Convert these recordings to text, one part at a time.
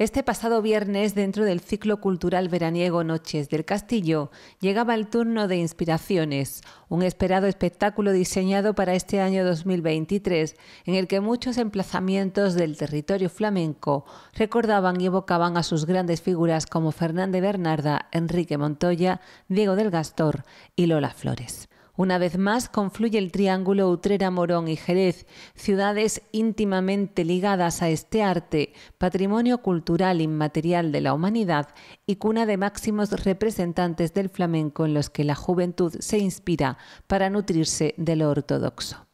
Este pasado viernes, dentro del ciclo cultural veraniego Noches del Castillo, llegaba el turno de Inspiraciones, un esperado espectáculo diseñado para este año 2023, en el que muchos emplazamientos del territorio flamenco recordaban y evocaban a sus grandes figuras como Fernández Bernarda, Enrique Montoya, Diego del Gastor y Lola Flores. Una vez más confluye el triángulo Utrera, Morón y Jerez, ciudades íntimamente ligadas a este arte, patrimonio cultural inmaterial de la humanidad y cuna de máximos representantes del flamenco en los que la juventud se inspira para nutrirse de lo ortodoxo.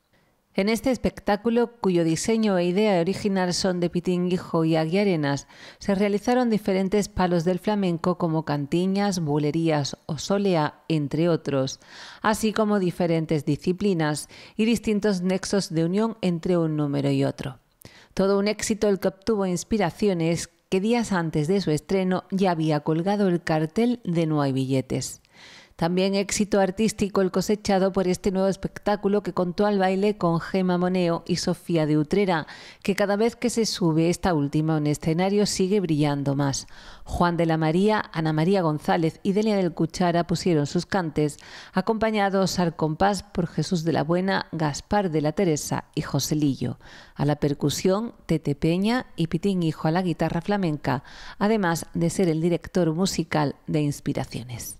En este espectáculo, cuyo diseño e idea original son de Pitinguijo y Aguiarenas, se realizaron diferentes palos del flamenco como cantiñas, bulerías o solea, entre otros, así como diferentes disciplinas y distintos nexos de unión entre un número y otro. Todo un éxito el que obtuvo inspiraciones que días antes de su estreno ya había colgado el cartel de No hay billetes. También éxito artístico el cosechado por este nuevo espectáculo que contó al baile con Gema Moneo y Sofía de Utrera, que cada vez que se sube esta última en escenario sigue brillando más. Juan de la María, Ana María González y Delia del Cuchara pusieron sus cantes, acompañados al compás por Jesús de la Buena, Gaspar de la Teresa y Joselillo. A la percusión, Tete Peña y Pitín Hijo a la guitarra flamenca, además de ser el director musical de Inspiraciones.